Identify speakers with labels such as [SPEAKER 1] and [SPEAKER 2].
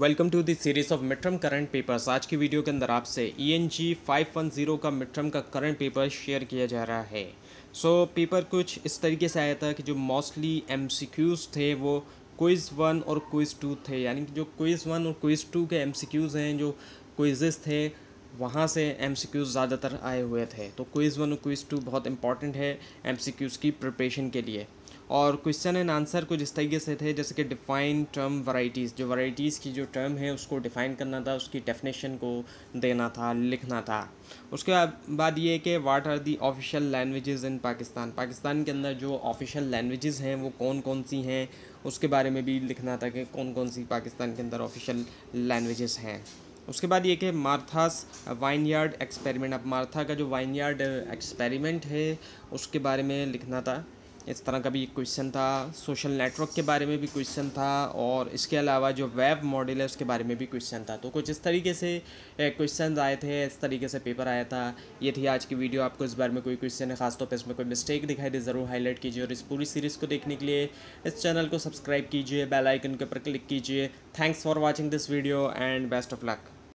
[SPEAKER 1] welcome to this series of Mitram current papers आज की video के अंदर आपसे E N G five one zero का मिट्रम का करंट पेपर शेयर किया जा रहा है सो so, पेपर कुछ इस तरीके से आया था कि जो मोस्टली एम सी क्यूज़ थे वो क्विज़ वन और क्विज़ टू थे यानी कि जो क्विज़ वन और क्विज़ टू के एम सी क्यूज़ हैं जो क्विजेस थे वहाँ से एम सी क्यूज़ ज़्यादातर आए हुए थे तो क्विज़ वन और क्विज़ टू बहुत इंपॉर्टेंट है एम सी क्यूज़ की प्रिपरेशन के लिए और क्वेश्चन एंड आंसर कुछ इस तरीके से थे जैसे कि डिफाइन टर्म वराइटीज़ जो वराइटीज़ की जो टर्म है उसको डिफ़ाइन करना था उसकी डेफिनेशन को देना था लिखना था उसके बाद ये कि what are the official languages in Pakistan Pakistan के अंदर जो ऑफिशियल लैंग्वेजेस हैं वो कौन कौन सी हैं उसके बारे में भी लिखना था कि कौन कौन सी पाकिस्तान के अंदर ऑफिशियल लैंग्वेजेस हैं उसके बाद ये कि मार्थास वाइन एक्सपेरिमेंट अब मार्था का जो वाइन एक्सपेरिमेंट uh, है उसके बारे में लिखना था इस तरह का भी क्वेश्चन था सोशल नेटवर्क के बारे में भी क्वेश्चन था और इसके अलावा जो वेब मॉडल है उसके बारे में भी क्वेश्चन था तो कुछ इस तरीके से क्वेश्चन आए थे इस तरीके से पेपर आया था ये थी आज की वीडियो आपको इस बारे में कोई क्वेश्चन है खासतौर पर इसमें कोई मिस्टेक दिखाई दे ज़रूर हाईलाइट कीजिए और इस पूरी सीरीज़ को देखने के लिए इस चैनल को सब्सक्राइब कीजिए बेलाइकन के ऊपर क्लिक कीजिए thanks for watching this video and best of luck